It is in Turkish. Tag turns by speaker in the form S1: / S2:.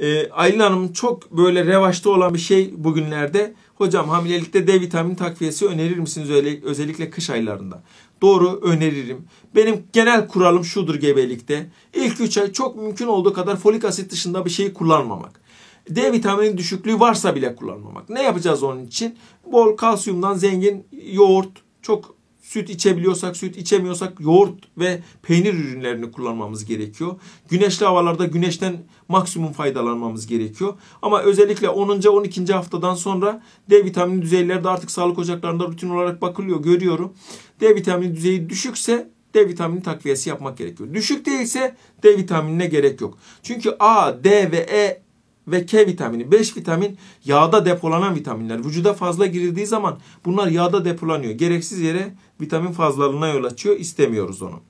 S1: E, Aylin Hanım çok böyle revaçta olan bir şey bugünlerde. Hocam hamilelikte D vitamini takviyesi önerir misiniz özellikle kış aylarında? Doğru öneririm. Benim genel kuralım şudur gebelikte. İlk 3 ay çok mümkün olduğu kadar folik asit dışında bir şeyi kullanmamak. D vitamini düşüklüğü varsa bile kullanmamak. Ne yapacağız onun için? Bol kalsiyumdan zengin yoğurt, çok Süt içebiliyorsak süt, içemiyorsak yoğurt ve peynir ürünlerini kullanmamız gerekiyor. Güneşli havalarda güneşten maksimum faydalanmamız gerekiyor. Ama özellikle 10. 12. haftadan sonra D vitamini düzeyleri de artık sağlık ocaklarında rutin olarak bakılıyor, görüyorum. D vitamini düzeyi düşükse D vitamini takviyesi yapmak gerekiyor. Düşük değilse D vitaminine gerek yok. Çünkü A, D ve E ve K vitamini. 5 vitamin yağda depolanan vitaminler. Vücuda fazla girildiği zaman bunlar yağda depolanıyor. Gereksiz yere vitamin fazlalığına yol açıyor. İstemiyoruz onu.